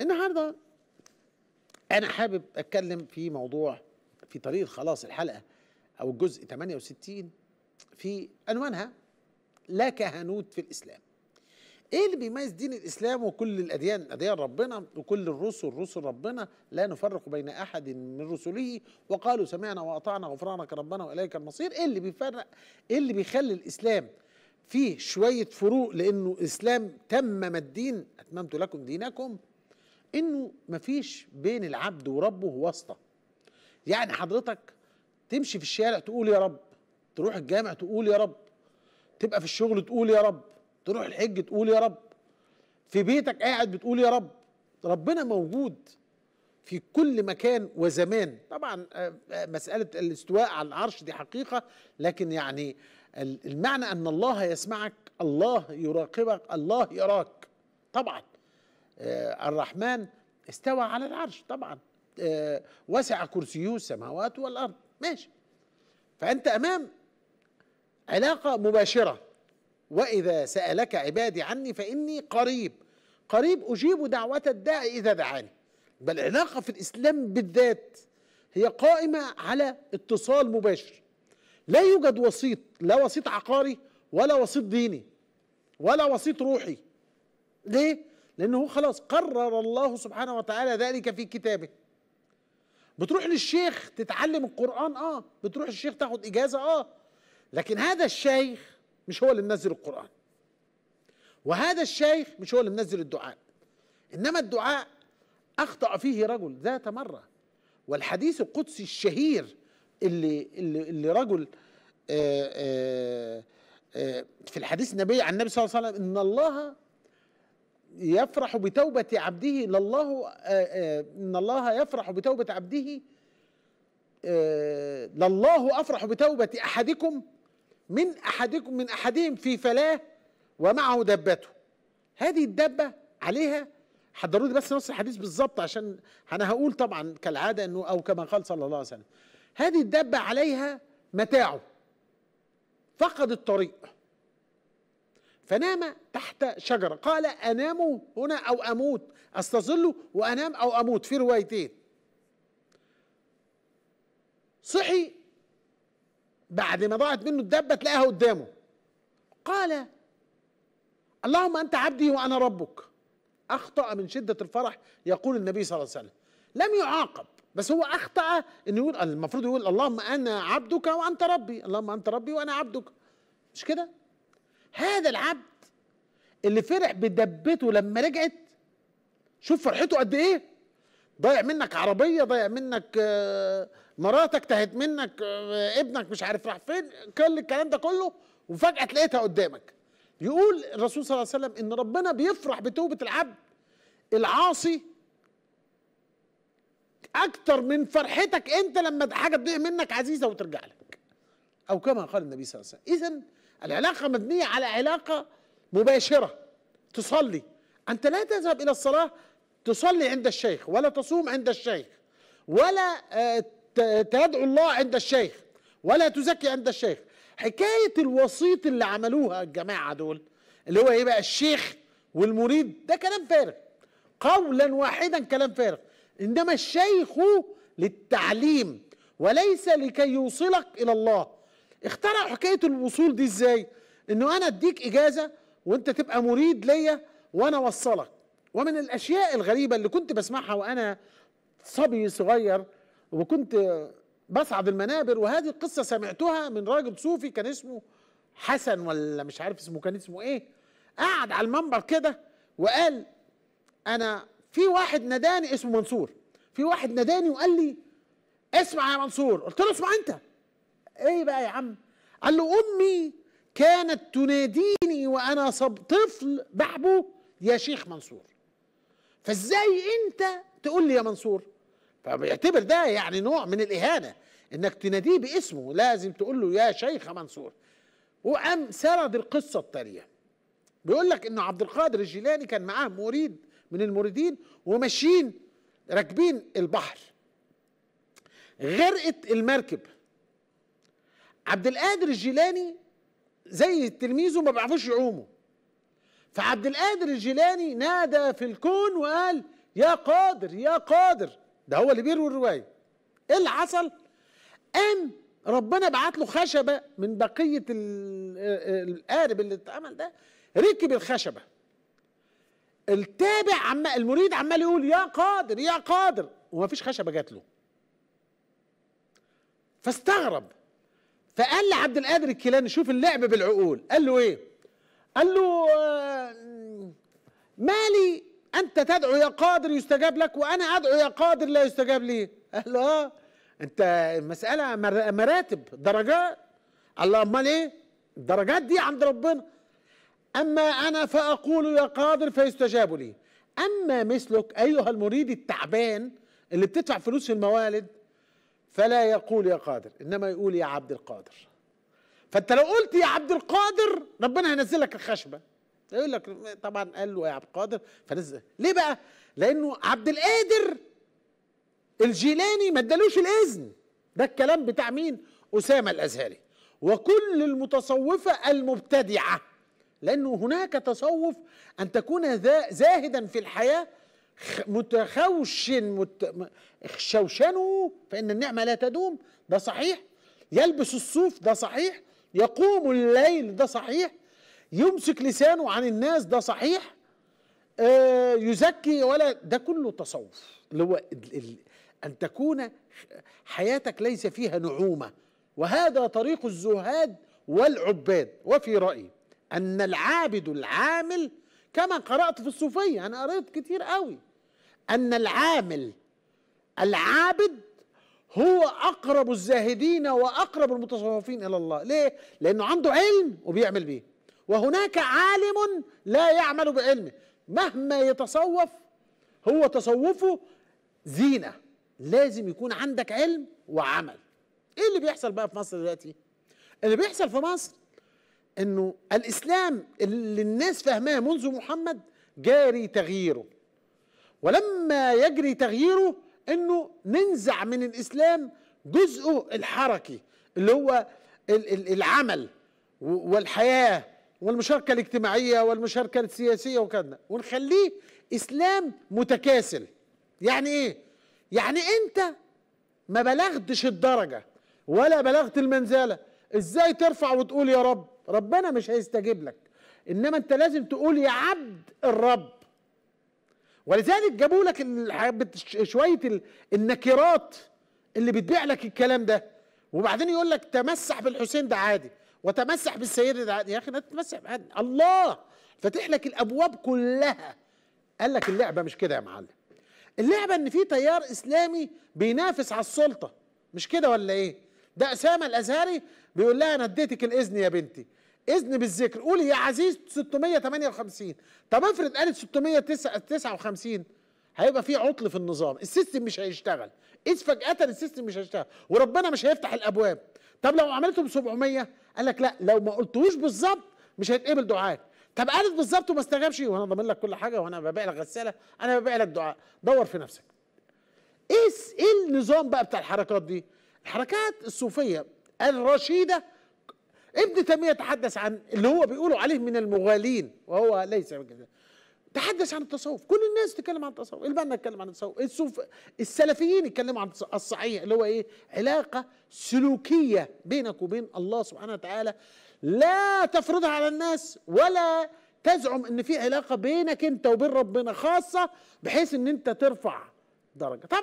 النهارده انا حابب اتكلم في موضوع في طريق خلاص الحلقه او الجزء 68 في عنوانها لا كهنوت في الاسلام ايه اللي بيميز دين الاسلام وكل الاديان اديان ربنا وكل الرسل رسل ربنا لا نفرق بين احد من رسله وقالوا سمعنا واطعنا غفرانك ربنا واليك المصير ايه اللي بيفرق ايه اللي بيخلي الاسلام فيه شويه فروق لانه الاسلام تمم الدين اتممت لكم دينكم انه مفيش بين العبد وربه واسطه يعني حضرتك تمشي في الشارع تقول يا رب تروح الجامع تقول يا رب تبقى في الشغل تقول يا رب تروح الحج تقول يا رب في بيتك قاعد بتقول يا رب ربنا موجود في كل مكان وزمان طبعا آه، آه، مسألة الاستواء على العرش دي حقيقة لكن يعني المعنى أن الله يسمعك الله يراقبك الله يراك طبعا آه، الرحمن استوى على العرش طبعا آه، وسع كرسيه السماوات والارض ماشي فانت امام علاقه مباشره واذا سالك عبادي عني فاني قريب قريب اجيب دعوه الداع اذا دعاني بل العلاقه في الاسلام بالذات هي قائمه على اتصال مباشر لا يوجد وسيط لا وسيط عقاري ولا وسيط ديني ولا وسيط روحي ليه لأنه خلاص قرر الله سبحانه وتعالى ذلك في كتابه بتروح للشيخ تتعلم القرآن اه بتروح للشيخ تاخد إجازة اه لكن هذا الشيخ مش هو اللي منزل القرآن وهذا الشيخ مش هو اللي منزل الدعاء إنما الدعاء أخطأ فيه رجل ذات مرة والحديث القدسي الشهير اللي اللي, اللي رجل آآ آه، آآ آه، آآ آه، في الحديث النبي عن النبي صلى الله عليه وسلم إن الله يفرح بتوبة عبده إن الله آه، آه، إن الله يفرح بتوبة عبده آه، لله أفرح بتوبة أحدكم من أحدكم من أحدهم في فلاه ومعه دبته هذه الدبة عليها حضروا لي بس نص الحديث بالظبط عشان أنا هقول طبعا كالعادة أنه أو كما قال صلى الله عليه وسلم هذه الدبة عليها متاعه فقد الطريق فنام تحت شجرة قال أنام هنا أو أموت أستظل وأنام أو أموت في روايتين صحي بعد ما ضاعت منه الدبة تلاقيها قدامه قال اللهم أنت عبدي وأنا ربك أخطأ من شدة الفرح يقول النبي صلى الله عليه وسلم لم يعاقب بس هو أخطأ إنه يقول المفروض يقول اللهم أنا عبدك وأنت ربي اللهم أنت ربي وأنا عبدك مش كده هذا العبد اللي فرح بدبته لما رجعت شوف فرحته قد ايه ضيع منك عربيه ضيع منك آه، مراتك تهت منك آه، ابنك مش عارف راح فين كل الكلام ده كله وفجاه تلاقيتها قدامك يقول الرسول صلى الله عليه وسلم ان ربنا بيفرح بتوبه العبد العاصي اكتر من فرحتك انت لما حاجه تضيع منك عزيزه وترجع لك أو كما قال النبي صلى الله عليه وسلم إذا العلاقة مبنية على علاقة مباشرة تصلي أنت لا تذهب إلى الصلاة تصلي عند الشيخ ولا تصوم عند الشيخ ولا آه، تدعو الله عند الشيخ ولا تزكي عند الشيخ حكاية الوسيط اللي عملوها الجماعة دول اللي هو ايه بقى الشيخ والمريد ده كلام فارغ قولا واحدا كلام فارغ انما الشيخ للتعليم وليس لكي يوصلك الى الله اخترعوا حكايه الوصول دي ازاي انه انا اديك اجازه وانت تبقى مريد ليا وانا اوصلك ومن الاشياء الغريبه اللي كنت بسمعها وانا صبي صغير وكنت بصعد المنابر وهذه القصه سمعتها من راجل صوفي كان اسمه حسن ولا مش عارف اسمه كان اسمه ايه قعد على المنبر كده وقال انا في واحد نداني اسمه منصور في واحد نداني وقال لي اسمع يا منصور قلت له اسمع انت ايه بقى يا عم قال له امي كانت تناديني وانا صب طفل بحبو يا شيخ منصور فازاي انت تقول لي يا منصور فبيعتبر ده يعني نوع من الاهانه انك تناديه باسمه لازم تقول له يا شيخ منصور وقام سرد القصه التاليه بيقول لك انه عبد القادر الجيلاني كان معاه مريد من المريدين وماشيين راكبين البحر غرقت المركب عبد القادر الجيلاني زي تلميذه ما بيعرفوش يعوموا فعبد القادر الجيلاني نادى في الكون وقال يا قادر يا قادر ده هو اللي بيروي الروايه ايه اللي حصل قام ربنا بعت له خشبه من بقيه القارب اللي اتعمل ده ركب الخشبه التابع عم المريد عمال يقول يا قادر يا قادر ومفيش خشبه جات له فاستغرب فقال لعبد القادر الكيلاني شوف اللعب بالعقول قال له ايه قال له آه، مالي انت تدعو يا قادر يستجاب لك وانا ادعو يا قادر لا يستجاب لي قال له اه انت المساله مراتب درجات الله امال ايه الدرجات دي عند ربنا اما انا فاقول يا قادر فيستجاب لي اما مثلك ايها المريد التعبان اللي بتدفع فلوس في الموالد فلا يقول يا قادر انما يقول يا عبد القادر فانت لو قلت يا عبد القادر ربنا هينزل لك الخشبه يقول لك طبعا قال له يا عبد القادر فنزل ليه بقى لانه عبد القادر الجيلاني ما ادالوش الاذن ده الكلام بتاع مين اسامه الازهري وكل المتصوفه المبتدعه لانه هناك تصوف ان تكون زاهدا في الحياه متخوشن مت... خشوشنه فإن النعمة لا تدوم ده صحيح يلبس الصوف ده صحيح يقوم الليل ده صحيح يمسك لسانه عن الناس ده صحيح آه يزكي ولا ده كله تصوف اللي هو ال... ال... أن تكون حياتك ليس فيها نعومة وهذا طريق الزهاد والعباد وفي رأيي أن العابد العامل كما قرأت في الصوفية أنا قرأت كتير قوي أن العامل العابد هو أقرب الزاهدين وأقرب المتصوفين إلى الله ليه؟ لأنه عنده علم وبيعمل بيه وهناك عالم لا يعمل بعلمه مهما يتصوف هو تصوفه زينة لازم يكون عندك علم وعمل ايه اللي بيحصل بقى في مصر دلوقتي اللي بيحصل في مصر انه الاسلام اللي الناس فاهماه منذ محمد جاري تغييره ولما يجري تغييره انه ننزع من الاسلام جزءه الحركي اللي هو العمل والحياه والمشاركه الاجتماعيه والمشاركه السياسيه وكذا ونخليه اسلام متكاسل يعني ايه يعني انت ما بلغتش الدرجه ولا بلغت المنزله ازاي ترفع وتقول يا رب ربنا مش هيستجيب لك انما انت لازم تقول يا عبد الرب ولذلك جابوا لك شويه النكرات اللي بتبيع لك الكلام ده وبعدين يقول لك تمسح بالحسين ده عادي وتمسح بالسيد ده عادي يا اخي تمسح عادي الله فاتح لك الابواب كلها قال لك اللعبه مش كده يا معلم اللعبه ان في تيار اسلامي بينافس على السلطه مش كده ولا ايه ده اسامه الازهري بيقول لها انا اديتك الاذن يا بنتي اذن بالذكر قول يا عزيز 658 طب افرض قالت 659 هيبقى في عطل في النظام السيستم مش هيشتغل اذ فجاه السيستم مش هيشتغل وربنا مش هيفتح الابواب طب لو عملتهم 700 قال لك لا لو ما قلتوش بالظبط مش هيتقبل دعاك طب قالت بالظبط وما استجابش وانا ضامن لك كل حاجه وانا ببيع لك غساله انا ببيع لك دعاء دور في نفسك ايه ايه النظام بقى بتاع الحركات دي الحركات الصوفيه الرشيده ابن تيمية تحدث عن اللي هو بيقولوا عليه من المغالين وهو ليس كذلك تحدث عن التصوف كل الناس تتكلم عن التصوف بقى نتكلم عن التصوف الصوف السلفيين يتكلموا عن الصحيح اللي هو ايه علاقه سلوكيه بينك وبين الله سبحانه وتعالى لا تفرضها على الناس ولا تزعم ان في علاقه بينك انت وبين ربنا خاصه بحيث ان انت ترفع درجه طبعا